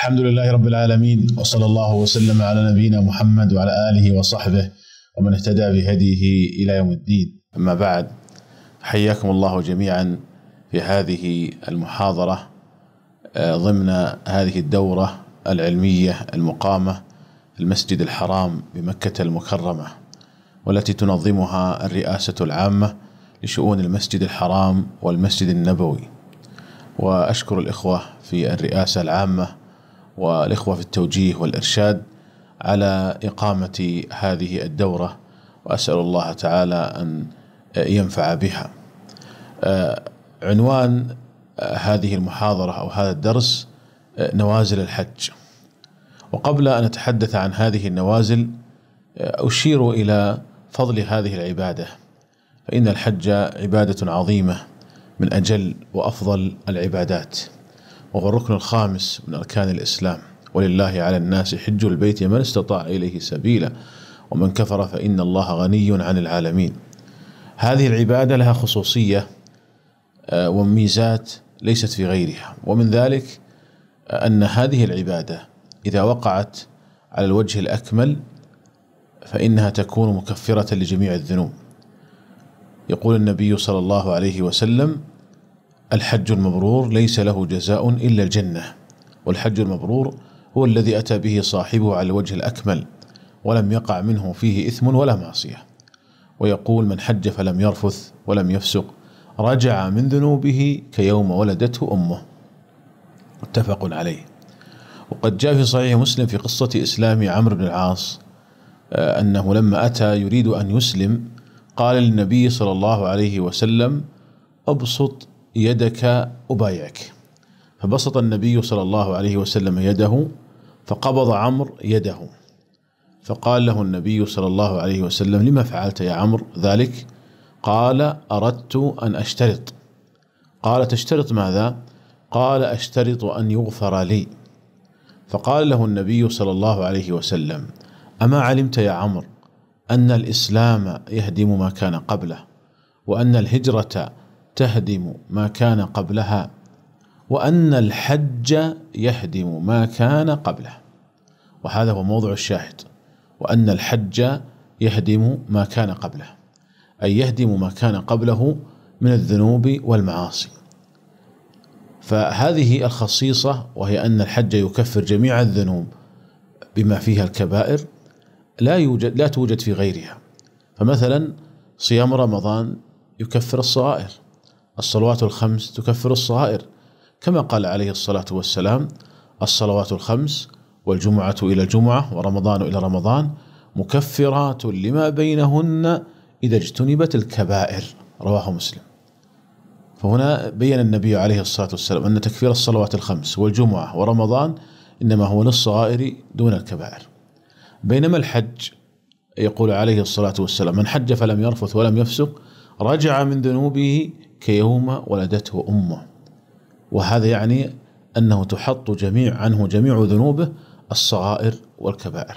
الحمد لله رب العالمين وصلى الله وسلم على نبينا محمد وعلى آله وصحبه ومن اهتدى بهديه إلى يوم الدين أما بعد حياكم الله جميعا في هذه المحاضرة آه، ضمن هذه الدورة العلمية المقامة في المسجد الحرام بمكة المكرمة والتي تنظمها الرئاسة العامة لشؤون المسجد الحرام والمسجد النبوي واشكر الاخوه في الرئاسه العامه والاخوه في التوجيه والارشاد على اقامه هذه الدوره واسال الله تعالى ان ينفع بها. آه، عنوان آه، هذه المحاضره او هذا الدرس آه، نوازل الحج. وقبل ان اتحدث عن هذه النوازل اشير الى فضل هذه العباده فان الحج عباده عظيمه من اجل وافضل العبادات. وهو الركن الخامس من أركان الإسلام ولله على الناس حج البيت من استطاع إليه سبيلا ومن كفر فإن الله غني عن العالمين هذه العبادة لها خصوصية آه، وميزات ليست في غيرها ومن ذلك آه، أن هذه العبادة إذا وقعت على الوجه الأكمل فإنها تكون مكفرة لجميع الذنوب يقول النبي صلى الله عليه وسلم الحج المبرور ليس له جزاء الا الجنه والحج المبرور هو الذي اتى به صاحبه على الوجه الاكمل ولم يقع منه فيه اثم ولا معصيه ويقول من حج فلم يرفث ولم يفسق رجع من ذنوبه كيوم ولدته امه متفق عليه وقد جاء في صحيح مسلم في قصه اسلام عمرو بن العاص آه، انه لما اتى يريد ان يسلم قال للنبي صلى الله عليه وسلم ابسط يدك أبايعك فبسط النبي صلى الله عليه وسلم يده فقبض عمرو يده فقال له النبي صلى الله عليه وسلم لما فعلت يا عمرو ذلك قال أردت أن أشترط قال تشترط ماذا قال أشترط أن يغفر لي فقال له النبي صلى الله عليه وسلم أما علمت يا عمرو أن الإسلام يهدم ما كان قبله وأن الهجرة تهدم ما كان قبلها وأن الحج يهدم ما كان قبله وهذا هو موضع الشاهد وأن الحج يهدم ما كان قبله أي يهدم ما كان قبله من الذنوب والمعاصي فهذه الخصيصة وهي أن الحج يكفر جميع الذنوب بما فيها الكبائر لا يوجد لا توجد في غيرها فمثلا صيام رمضان يكفر الصغائر الصلوات الخمس تكفر الصغائر كما قال عليه الصلاة والسلام الصلوات الخمس والجمعة إلى الجمعة ورمضان إلى رمضان مكفرات لما بينهن إذا اجتنبت الكبائر رواه مسلم فهنا بين النبي عليه الصلاة والسلام أن تكفير الصلوات الخمس والجمعة ورمضان إنما هو للصغائر دون الكبائر بينما الحج يقول عليه الصلاة والسلام من حج فلم يرفث ولم يفسق رجع من ذنوبه كيوم ولدته امه وهذا يعني انه تحط جميع عنه جميع ذنوبه الصغائر والكبائر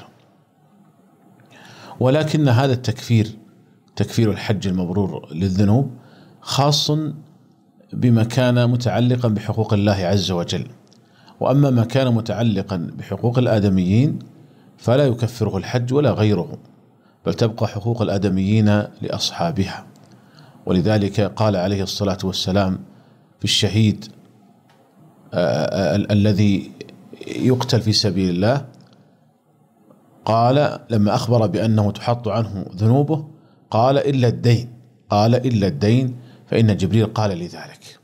ولكن هذا التكفير تكفير الحج المبرور للذنوب خاص بما كان متعلقا بحقوق الله عز وجل واما ما كان متعلقا بحقوق الادميين فلا يكفره الحج ولا غيره بل تبقى حقوق الادميين لاصحابها ولذلك قال عليه الصلاة والسلام في الشهيد آه، آه، الذي يقتل في سبيل الله قال لما أخبر بأنه تحط عنه ذنوبه قال إلا الدين قال إلا الدين فإن جبريل قال لذلك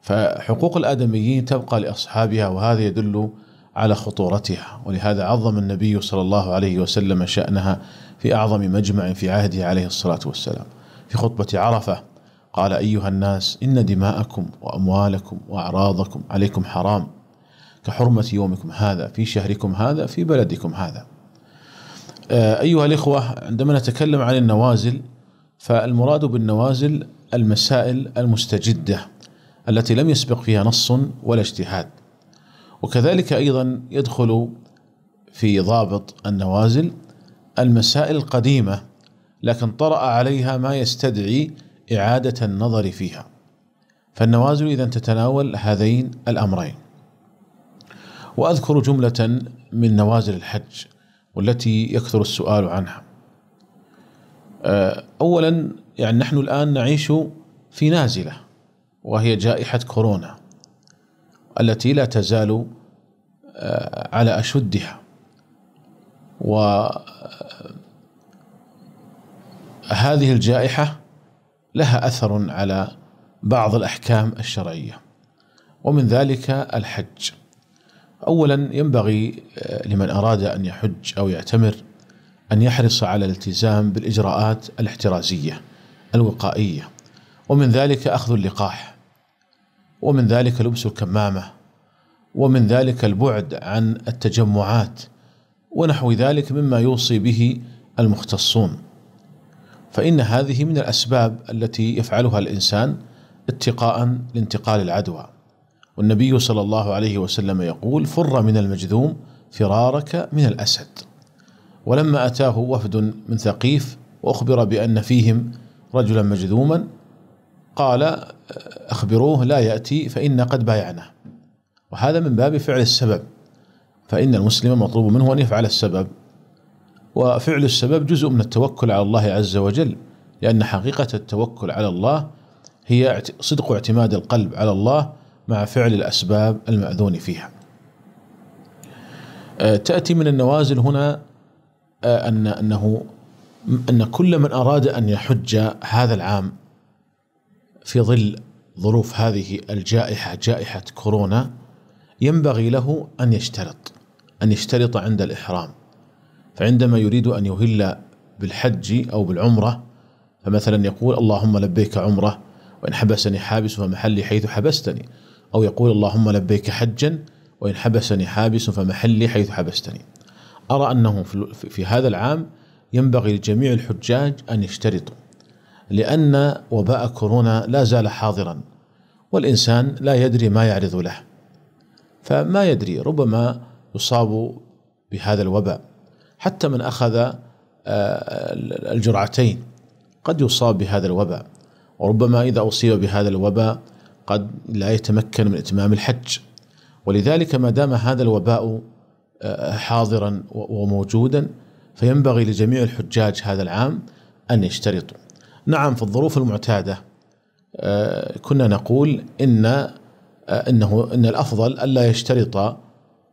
فحقوق الآدميين تبقى لأصحابها وهذا يدل على خطورتها ولهذا عظم النبي صلى الله عليه وسلم شأنها في أعظم مجمع في عهده عليه الصلاة والسلام في خطبة عرفة قال أيها الناس إن دماءكم وأموالكم وأعراضكم عليكم حرام كحرمة يومكم هذا في شهركم هذا في بلدكم هذا آه، أيها الإخوة عندما نتكلم عن النوازل فالمراد بالنوازل المسائل المستجدة التي لم يسبق فيها نص ولا اجتهاد وكذلك أيضا يدخل في ضابط النوازل المسائل القديمة لكن طرأ عليها ما يستدعي إعادة النظر فيها فالنوازل إذا تتناول هذين الأمرين وأذكر جملة من نوازل الحج والتي يكثر السؤال عنها آه، أولا يعني نحن الآن نعيش في نازلة وهي جائحة كورونا التي لا تزال آه، على أشدها و آه، هذه الجائحه لها اثر على بعض الاحكام الشرعيه ومن ذلك الحج اولا ينبغي آه، لمن اراد ان يحج او يعتمر ان يحرص على الالتزام بالاجراءات الاحترازيه الوقائيه ومن ذلك اخذ اللقاح ومن ذلك لبس الكمامه ومن ذلك البعد عن التجمعات ونحو ذلك مما يوصي به المختصون فإن هذه من الأسباب التي يفعلها الإنسان اتقاء لانتقال العدوى والنبي صلى الله عليه وسلم يقول فر من المجذوم فرارك من الأسد ولما أتاه وفد من ثقيف وأخبر بأن فيهم رجلا مجذوما قال أخبروه لا يأتي فإن قد بايعناه وهذا من باب فعل السبب فإن المسلم مطلوب منه أن يفعل السبب وفعل السبب جزء من التوكل على الله عز وجل لأن حقيقة التوكل على الله هي صدق اعتماد القلب على الله مع فعل الأسباب المأذون فيها آه، تأتي من النوازل هنا آه، أن أنه أن كل من أراد أن يحج هذا العام في ظل ظروف هذه الجائحة جائحة كورونا ينبغي له أن يشترط أن يشترط عند الإحرام فعندما يريد أن يهل بالحج أو بالعمرة فمثلا يقول اللهم لبيك عمرة وإن حبسني حابس فمحلي حيث حبستني أو يقول اللهم لبيك حجا وإن حبسني حابس فمحلي حيث حبستني أرى أنه في هذا العام ينبغي لجميع الحجاج أن يشترطوا لأن وباء كورونا لا زال حاضرا والإنسان لا يدري ما يعرض له فما يدري ربما يصاب بهذا الوباء حتى من أخذ آه، الجرعتين قد يصاب بهذا الوباء وربما إذا أصيب بهذا الوباء قد لا يتمكن من إتمام الحج ولذلك ما دام هذا الوباء آه، حاضرا وموجودا فينبغي لجميع الحجاج هذا العام أن يشترطوا نعم في الظروف المعتادة آه، كنا نقول إن إنه إن الأفضل ألا يشترط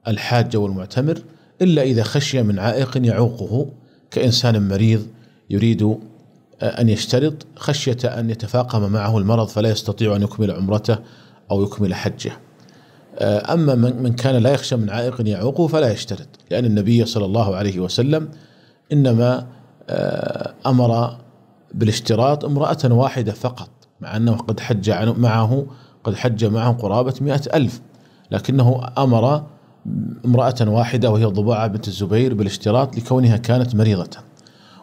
الحاج والمعتمر إلا إذا خشي من عائق يعوقه كإنسان مريض يريد آه، أن يشترط خشية أن يتفاقم معه المرض فلا يستطيع أن يكمل عمرته أو يكمل حجه آه، أما من كان لا يخشى من عائق يعوقه فلا يشترط لأن النبي صلى الله عليه وسلم إنما آه، أمر بالاشتراط امرأة واحدة فقط مع أنه قد حج معه قد حج معه قرابة مئة ألف لكنه أمر امرأة واحدة وهي ضباعة بنت الزبير بالاشتراط لكونها كانت مريضة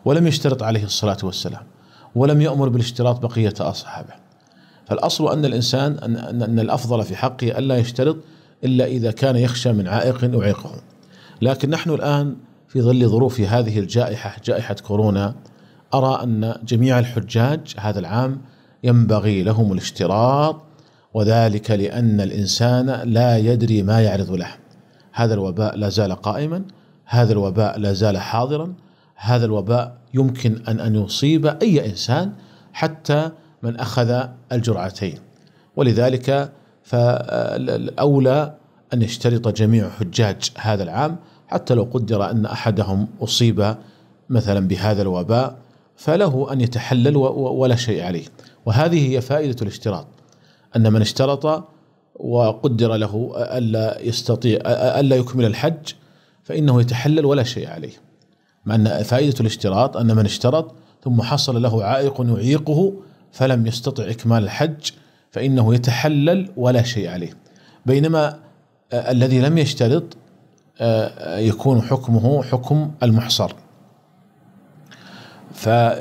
ولم يشترط عليه الصلاة والسلام ولم يأمر بالاشتراط بقية أصحابه فالأصل أن الإنسان أن, أن, الأفضل في حقه ألا يشترط إلا إذا كان يخشى من عائق يعيقه لكن نحن الآن في ظل ظروف هذه الجائحة جائحة كورونا أرى أن جميع الحجاج هذا العام ينبغي لهم الاشتراط وذلك لأن الإنسان لا يدري ما يعرض له هذا الوباء لا زال قائما هذا الوباء لا زال حاضرا هذا الوباء يمكن ان ان يصيب اي انسان حتى من اخذ الجرعتين ولذلك فالاولى ان يشترط جميع حجاج هذا العام حتى لو قدر ان احدهم اصيب مثلا بهذا الوباء فله ان يتحلل ولا شيء عليه وهذه هي فائده الاشتراط ان من اشترط وقدر له ألا يستطيع ألا يكمل الحج فإنه يتحلل ولا شيء عليه مع أن فائدة الاشتراط أن من اشترط ثم حصل له عائق يعيقه فلم يستطع إكمال الحج فإنه يتحلل ولا شيء عليه بينما آه، الذي لم يشترط آه، يكون حكمه حكم المحصر فيأخذ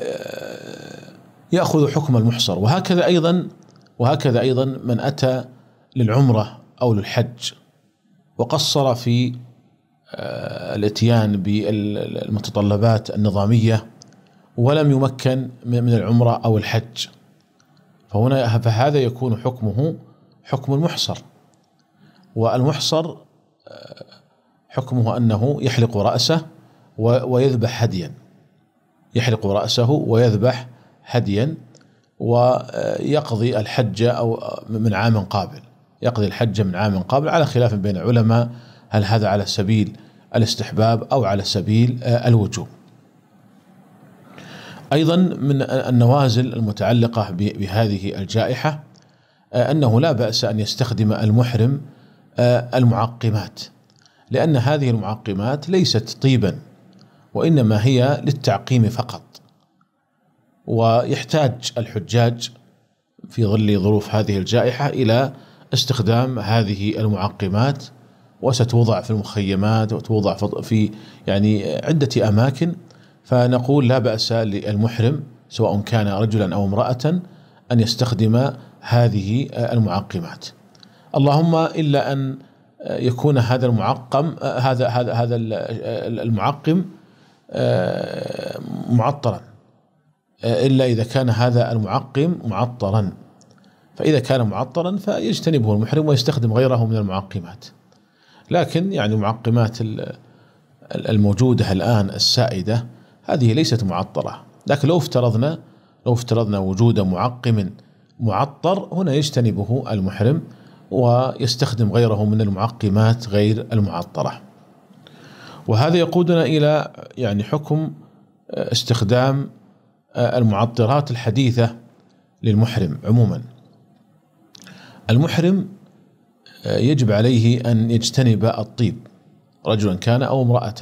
آه، حكم المحصر وهكذا أيضا وهكذا أيضا من أتى للعمرة أو للحج وقصر في آه، الاتيان بالمتطلبات النظامية ولم يمكن من العمرة أو الحج فهنا فهذا يكون حكمه حكم المحصر والمحصر آه، حكمه أنه يحلق رأسه ويذبح هديا يحلق رأسه ويذبح هديا ويقضي الحج أو آه، من عام قابل يقضي الحج من عام قبل على خلاف بين العلماء هل هذا على سبيل الاستحباب او على سبيل آه، الوجوب. ايضا من النوازل المتعلقه بهذه الجائحه آه، انه لا باس ان يستخدم المحرم آه، المعقمات لان هذه المعقمات ليست طيبا وانما هي للتعقيم فقط. ويحتاج الحجاج في ظل ظروف هذه الجائحه الى استخدام هذه المعقمات وستوضع في المخيمات وتوضع في يعني عدة أماكن فنقول لا بأس للمحرم سواء كان رجلا أو امرأة أن يستخدم هذه المعقمات اللهم إلا أن يكون هذا المعقم هذا هذا هذا المعقم آه، معطرا آه، إلا إذا كان هذا المعقم معطرا فإذا كان معطلا فيجتنبه المحرم ويستخدم غيره من المعقمات لكن يعني معقمات الموجودة الآن السائدة هذه ليست معطلة لكن لو افترضنا لو افترضنا وجود معقم معطر هنا يجتنبه المحرم ويستخدم غيره من المعقمات غير المعطرة وهذا يقودنا إلى يعني حكم آه، استخدام آه، المعطرات الحديثة للمحرم عموماً المحرم آه، يجب عليه أن يجتنب الطيب رجلا كان أو امرأة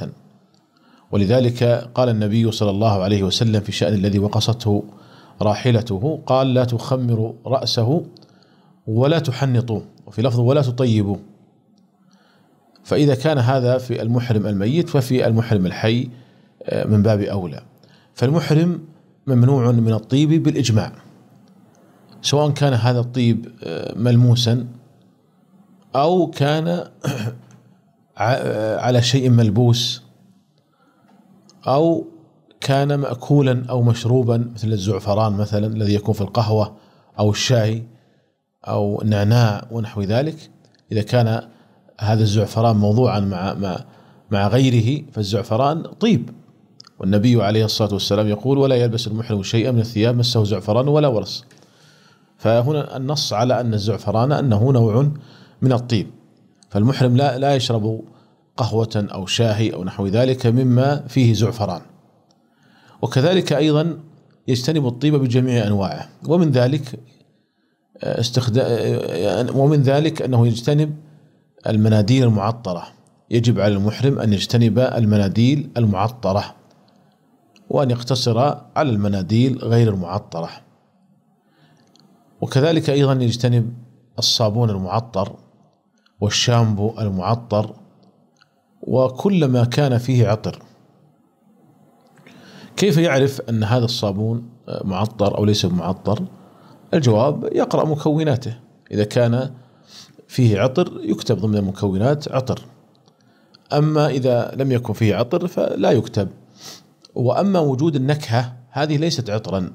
ولذلك قال النبي صلى الله عليه وسلم في شأن الذي وقصته راحلته قال لا تخمر رأسه ولا تحنطوه وفي لفظ ولا تطيبوه فإذا كان هذا في المحرم الميت ففي المحرم الحي آه، من باب أولى فالمحرم ممنوع من الطيب بالإجماع سواء كان هذا الطيب آه، ملموسا او كان آه، على شيء ملبوس او كان ماكولا او مشروبا مثل الزعفران مثلا الذي يكون في القهوه او الشاي او النعناع ونحو ذلك اذا كان هذا الزعفران موضوعا مع مع مع غيره فالزعفران طيب والنبي عليه الصلاه والسلام يقول ولا يلبس المحرم شيئا من الثياب مسه زعفران ولا ورس فهنا النص على أن الزعفران أنه نوع من الطيب فالمحرم لا, لا يشرب قهوة أو شاهي أو نحو ذلك مما فيه زعفران وكذلك أيضا يجتنب الطيب بجميع أنواعه ومن ذلك آه، استخدام آه، آه، ومن ذلك أنه يجتنب المناديل المعطرة يجب على المحرم أن يجتنب المناديل المعطرة وأن يقتصر على المناديل غير المعطرة وكذلك أيضا يجتنب الصابون المعطر والشامبو المعطر وكل ما كان فيه عطر كيف يعرف أن هذا الصابون معطر أو ليس معطر الجواب يقرأ مكوناته إذا كان فيه عطر يكتب ضمن المكونات عطر أما إذا لم يكن فيه عطر فلا يكتب وأما وجود النكهة هذه ليست عطرا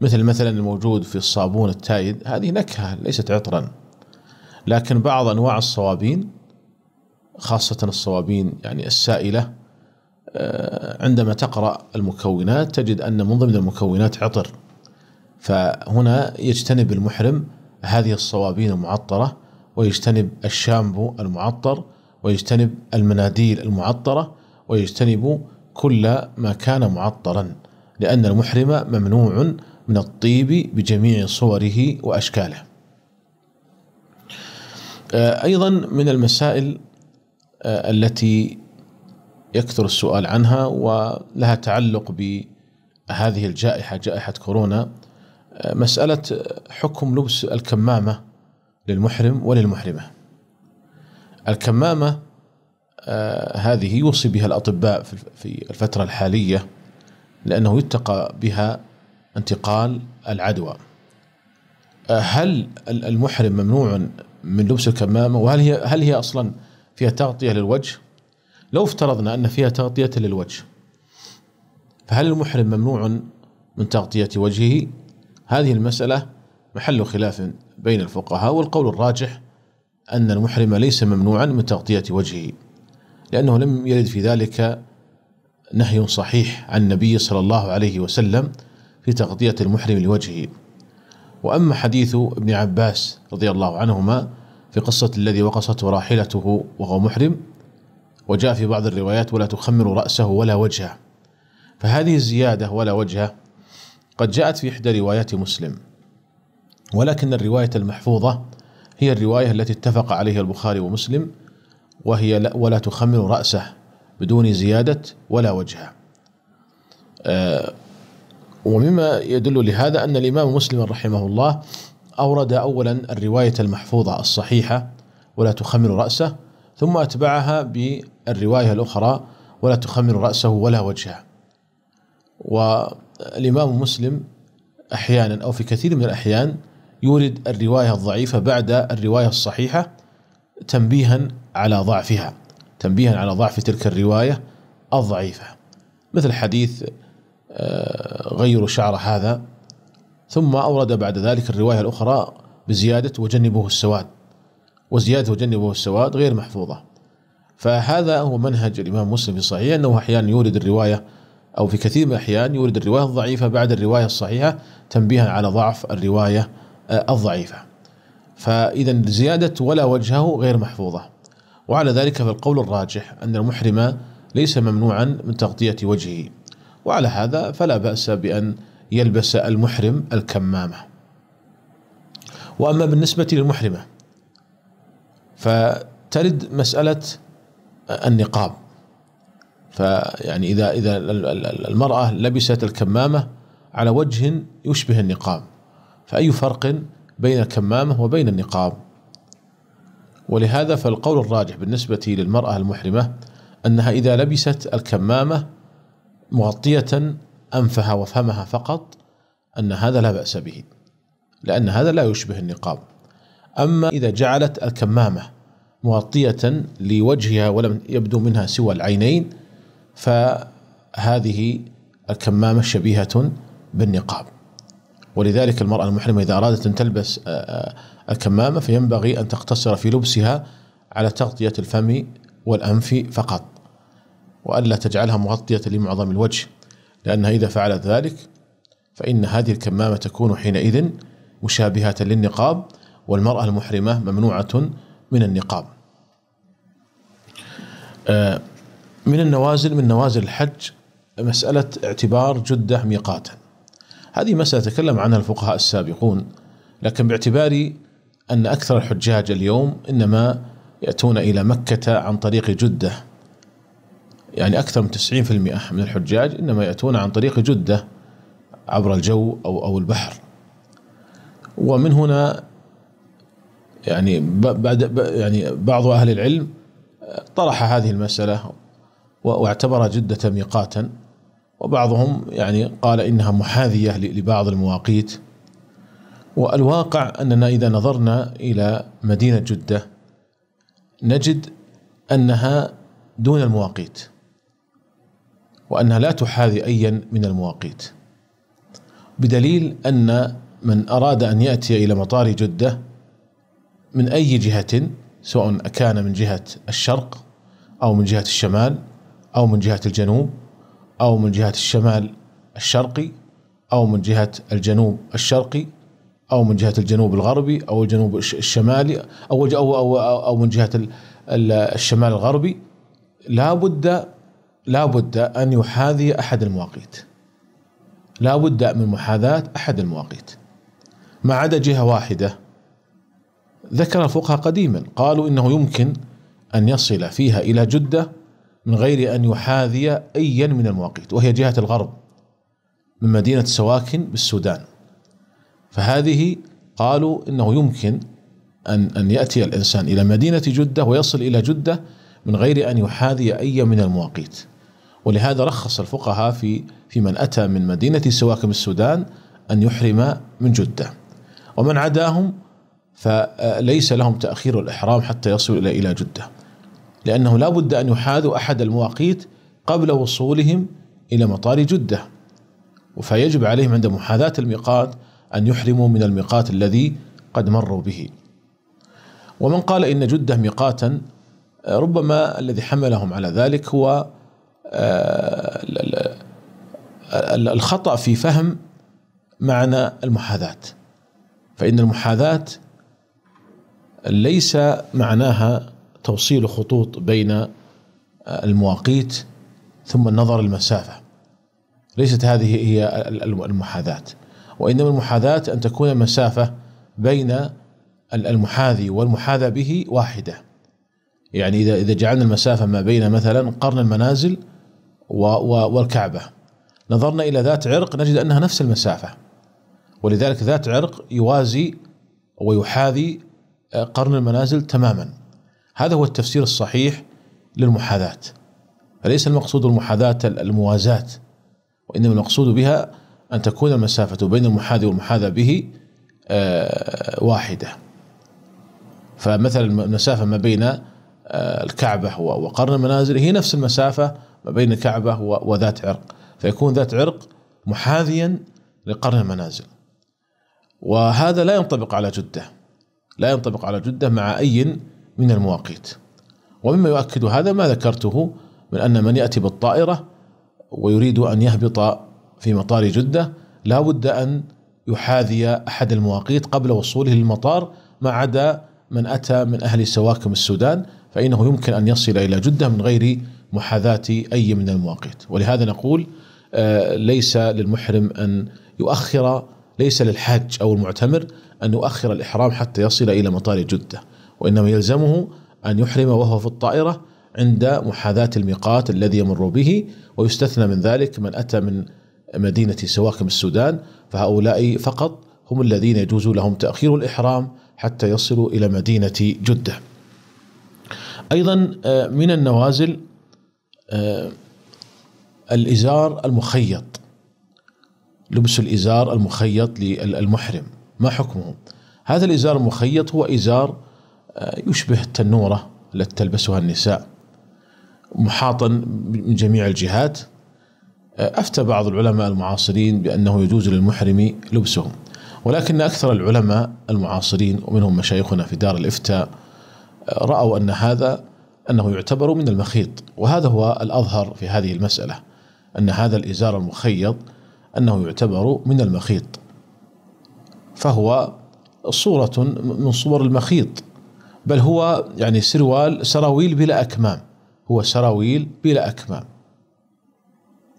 مثل مثلا الموجود في الصابون التايد هذه نكهة ليست عطرا لكن بعض أنواع الصوابين خاصة الصوابين يعني السائلة آه، عندما تقرأ المكونات تجد أن من ضمن المكونات عطر فهنا يجتنب المحرم هذه الصوابين المعطرة ويجتنب الشامبو المعطر ويجتنب المناديل المعطرة ويجتنب كل ما كان معطرا لأن المحرم ممنوع من الطيب بجميع صوره واشكاله. آه، ايضا من المسائل آه، التي يكثر السؤال عنها ولها تعلق بهذه الجائحه جائحه كورونا آه، مساله حكم لبس الكمامه للمحرم وللمحرمه. الكمامه هذه يوصي بها الاطباء في الفتره الحاليه لانه يتقى بها انتقال العدوى آه، هل المحرم ممنوع من لبس الكمامه وهل هي هل هي اصلا فيها تغطيه للوجه؟ لو افترضنا ان فيها تغطيه للوجه فهل المحرم ممنوع من تغطيه وجهه؟ هذه المساله محل خلاف بين الفقهاء والقول الراجح ان المحرم ليس ممنوعا من تغطيه وجهه لانه لم يرد في ذلك نهي صحيح عن النبي صلى الله عليه وسلم في تغطية المحرم لوجهه وأما حديث ابن عباس رضي الله عنهما في قصة الذي وقصته راحلته وهو محرم وجاء في بعض الروايات ولا تخمر رأسه ولا وجهه فهذه الزيادة ولا وجهه قد جاءت في إحدى روايات مسلم ولكن الرواية المحفوظة هي الرواية التي اتفق عليها البخاري ومسلم وهي ولا تخمر رأسه بدون زيادة ولا وجهه آه، ومما يدل لهذا أن الإمام مسلم رحمه الله أورد أولا الرواية المحفوظة الصحيحة ولا تخمر رأسه ثم أتبعها بالرواية الأخرى ولا تخمر رأسه ولا وجهه والإمام مسلم أحيانا أو في كثير من الأحيان يورد الرواية الضعيفة بعد الرواية الصحيحة تنبيها على ضعفها تنبيها على ضعف تلك الرواية الضعيفة مثل حديث غيروا شعره هذا ثم أورد بعد ذلك الرواية الأخرى بزيادة وجنبوه السواد وزيادة وجنبوه السواد غير محفوظة فهذا هو منهج الإمام مسلم في صحيح أنه أحيانا يورد الرواية أو في كثير من الأحيان يورد الرواية الضعيفة بعد الرواية الصحيحة تنبيها على ضعف الرواية آه، الضعيفة فإذا زيادة ولا وجهه غير محفوظة وعلى ذلك فالقول الراجح أن المحرم ليس ممنوعا من تغطية وجهه وعلى هذا فلا بأس بأن يلبس المحرم الكمامة وأما بالنسبة للمحرمة فترد مسألة النقاب فيعني إذا إذا المرأة لبست الكمامة على وجه يشبه النقاب فأي فرق بين الكمامة وبين النقاب ولهذا فالقول الراجح بالنسبة للمرأة المحرمة أنها إذا لبست الكمامة مغطية أنفها وفمها فقط أن هذا لا بأس به لأن هذا لا يشبه النقاب أما إذا جعلت الكمامة مغطية لوجهها ولم يبدو منها سوى العينين فهذه الكمامة شبيهة بالنقاب ولذلك المرأة المحرمة إذا أرادت أن تلبس آه، آه، الكمامة فينبغي أن تقتصر في لبسها على تغطية الفم والأنف فقط وألا تجعلها مغطية لمعظم الوجه لأنها إذا فعلت ذلك فإن هذه الكمامة تكون حينئذ مشابهة للنقاب والمرأة المحرمة ممنوعة من النقاب آه، من النوازل من نوازل الحج مسألة اعتبار جدة ميقاتا هذه مسألة تكلم عنها الفقهاء السابقون لكن باعتبار أن أكثر الحجاج اليوم إنما يأتون إلى مكة عن طريق جدة يعني أكثر من 90% من الحجاج إنما يأتون عن طريق جدة عبر الجو أو أو البحر ومن هنا يعني بعد يعني بعض أهل العلم طرح هذه المسألة واعتبر جدة ميقاتا وبعضهم يعني قال إنها محاذية لبعض المواقيت والواقع أننا إذا نظرنا إلى مدينة جدة نجد أنها دون المواقيت وأنها لا تحاذي أيا من المواقيت بدليل أن من أراد أن يأتي إلى مطار جدة من أي جهة سواء كان من جهة الشرق أو من جهة الشمال أو من جهة الجنوب أو من جهة الشمال الشرقي أو من جهة الجنوب الشرقي أو من جهة الجنوب الغربي أو الجنوب الشمالي أو أو أو, أو من جهة الشمال الغربي لا بد لابد أن يحاذي أحد المواقيت لابد من محاذاة أحد المواقيت ما عدا جهة واحدة ذكر الفقهاء قديما قالوا إنه يمكن أن يصل فيها إلى جدة من غير أن يحاذي أيا من المواقيت وهي جهة الغرب من مدينة سواكن بالسودان فهذه قالوا إنه يمكن أن أن يأتي الإنسان إلى مدينة جدة ويصل إلى جدة من غير أن يحاذي أي من المواقيت ولهذا رخص الفقهاء في في من أتى من مدينة سواكم السودان أن يحرم من جدة ومن عداهم فليس لهم تأخير الإحرام حتى يصلوا إلى إلى جدة لأنه لا بد أن يحاذوا أحد المواقيت قبل وصولهم إلى مطار جدة فيجب عليهم عند محاذاة الميقات أن يحرموا من الميقات الذي قد مروا به ومن قال إن جدة ميقاتا ربما الذي حملهم على ذلك هو آه، الخطأ في فهم معنى المحاذاة فإن المحاذاة ليس معناها توصيل خطوط بين آه، المواقيت ثم النظر المسافة ليست هذه هي المحاذاة وإنما المحاذاة أن تكون المسافة بين المحاذي والمحاذى به واحدة يعني إذا إذا جعلنا المسافة ما بين مثلا قرن المنازل والكعبه نظرنا الى ذات عرق نجد انها نفس المسافه ولذلك ذات عرق يوازي ويحاذي آه، قرن المنازل تماما هذا هو التفسير الصحيح للمحاذاة ليس المقصود المحاذاة الموازاة وإنما المقصود بها أن تكون المسافة بين المحاذي والمحاذى به آه، واحدة فمثلا المسافة ما بين آه، الكعبة وقرن المنازل هي نفس المسافة ما بين الكعبة وذات عرق فيكون ذات عرق محاذيا لقرن المنازل وهذا لا ينطبق على جدة لا ينطبق على جدة مع أي من المواقيت ومما يؤكد هذا ما ذكرته من أن من يأتي بالطائرة ويريد أن يهبط في مطار جدة لا بد أن يحاذي أحد المواقيت قبل وصوله للمطار ما عدا من أتى من أهل سواكم السودان فإنه يمكن أن يصل إلى جدة من غير محاذاة أي من المواقيت ولهذا نقول آه، ليس للمحرم أن يؤخر ليس للحاج أو المعتمر أن يؤخر الإحرام حتى يصل إلى مطار جدة وإنما يلزمه أن يحرم وهو في الطائرة عند محاذاة الميقات الذي يمر به ويستثنى من ذلك من أتى من مدينة سواكم السودان فهؤلاء فقط هم الذين يجوز لهم تأخير الإحرام حتى يصلوا إلى مدينة جدة أيضا آه، من النوازل آه، الإزار المخيط لبس الإزار المخيط للمحرم ما حكمه هذا الإزار المخيط هو إزار آه، يشبه التنورة التي تلبسها النساء محاطا من جميع الجهات آه، أفتى بعض العلماء المعاصرين بأنه يجوز للمحرم لبسه ولكن أكثر العلماء المعاصرين ومنهم مشايخنا في دار الإفتاء رأوا أن هذا أنه يعتبر من المخيط وهذا هو الأظهر في هذه المسألة أن هذا الإزار المخيط أنه يعتبر من المخيط فهو صورة من صور المخيط بل هو يعني سروال سراويل بلا أكمام هو سراويل بلا أكمام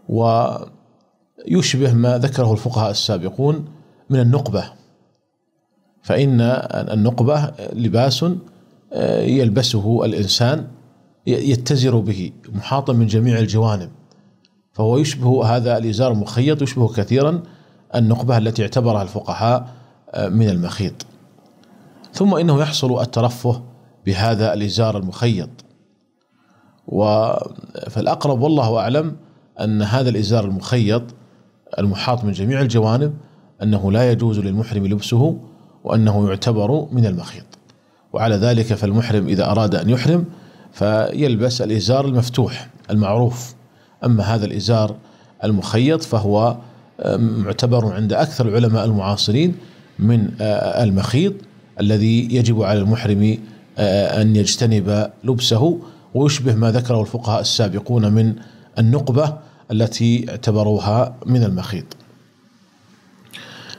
ويشبه ما ذكره الفقهاء السابقون من النقبة فإن النقبة لباس آه، يلبسه الإنسان يتزر به محاطا من جميع الجوانب فهو يشبه هذا الإزار المخيط يشبه كثيرا النقبة التي اعتبرها الفقهاء آه، من المخيط ثم إنه يحصل الترفه بهذا الإزار المخيط فالأقرب والله أعلم أن هذا الإزار المخيط المحاط من جميع الجوانب أنه لا يجوز للمحرم لبسه وأنه يعتبر من المخيط وعلى ذلك فالمحرم إذا أراد أن يحرم فيلبس الازار المفتوح المعروف اما هذا الازار المخيط فهو آه، معتبر عند اكثر العلماء المعاصرين من آه، المخيط الذي يجب على المحرم آه، ان يجتنب لبسه ويشبه ما ذكره الفقهاء السابقون من النقبه التي اعتبروها من المخيط.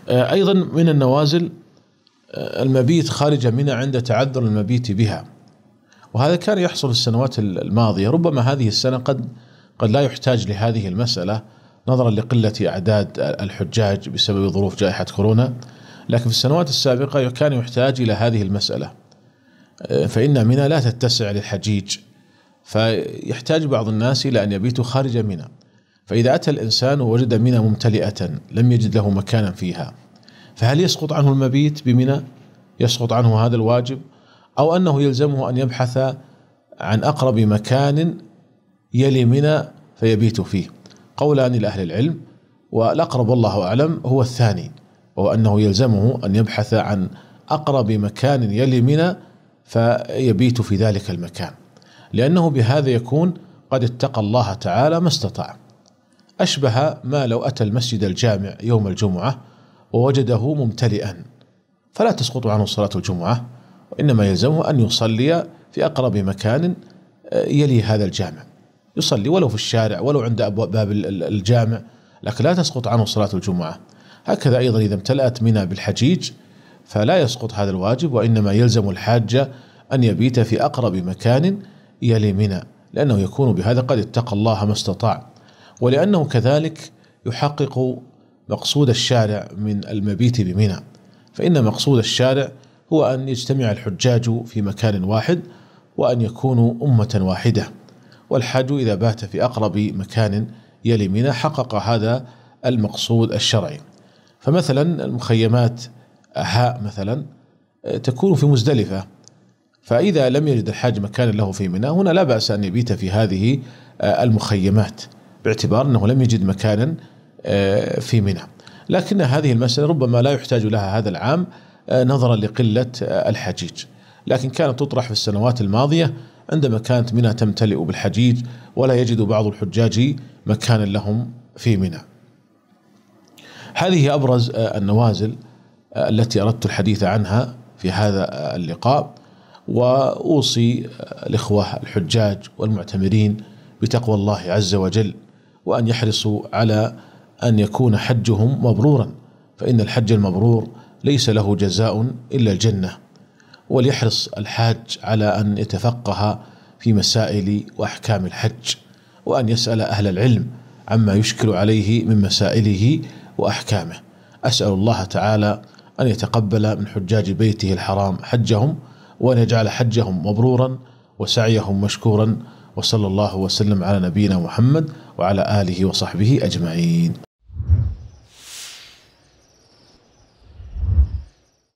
ايضا من النوازل المبيت خارج منى عند تعذر المبيت بها وهذا كان يحصل السنوات الماضيه ربما هذه السنه قد قد لا يحتاج لهذه المساله نظرا لقله اعداد الحجاج بسبب ظروف جائحه كورونا لكن في السنوات السابقه كان يحتاج الى هذه المساله آه، فان منى لا تتسع للحجيج فيحتاج بعض الناس الى ان يبيتوا خارج منى فاذا اتى الانسان ووجد منى ممتلئه لم يجد له مكانا فيها فهل يسقط عنه المبيت بمنى؟ يسقط عنه هذا الواجب؟ أو أنه يلزمه أن يبحث عن أقرب مكان يلي منى فيبيت فيه قولان لأهل العلم والأقرب الله أعلم هو الثاني وهو أنه يلزمه أن يبحث عن أقرب مكان يلي منى فيبيت في ذلك المكان لأنه بهذا يكون قد اتقى الله تعالى ما استطاع أشبه ما لو أتى المسجد الجامع يوم الجمعة ووجده ممتلئا فلا تسقط عنه صلاة الجمعة وإنما يلزمه أن يصلي في أقرب مكان آه، يلي هذا الجامع يصلي ولو في الشارع ولو عند أبواب باب الجامع لكن لا تسقط عنه صلاة الجمعة هكذا أيضا إذا امتلأت منى بالحجيج فلا يسقط هذا الواجب وإنما يلزم الحاجة أن يبيت في أقرب مكان يلي منى لأنه يكون بهذا قد اتقى الله ما استطاع ولأنه كذلك يحقق مقصود الشارع من المبيت بمنى فإن مقصود الشارع هو أن يجتمع الحجاج في مكان واحد وأن يكونوا أمة واحدة والحاج إذا بات في أقرب مكان يلي منى حقق هذا المقصود الشرعي فمثلا المخيمات هاء مثلا آه، تكون في مزدلفة فإذا لم يجد الحاج مكانا له في منى هنا لا بأس أن يبيت في هذه آه، المخيمات باعتبار أنه لم يجد مكانا آه، في منى لكن هذه المسألة ربما لا يحتاج لها هذا العام آه، نظرا لقله آه، الحجيج. لكن كانت تطرح في السنوات الماضيه عندما كانت منى تمتلئ بالحجيج ولا يجد بعض الحجاج مكانا لهم في منى. هذه ابرز آه، النوازل التي اردت الحديث عنها في هذا اللقاء واوصي الاخوه الحجاج والمعتمرين بتقوى الله عز وجل وان يحرصوا على ان يكون حجهم مبرورا فان الحج المبرور ليس له جزاء الا الجنه وليحرص الحاج على ان يتفقه في مسائل واحكام الحج وان يسال اهل العلم عما يشكل عليه من مسائله واحكامه اسال الله تعالى ان يتقبل من حجاج بيته الحرام حجهم وان يجعل حجهم مبرورا وسعيهم مشكورا وصلى الله وسلم على نبينا محمد وعلى اله وصحبه اجمعين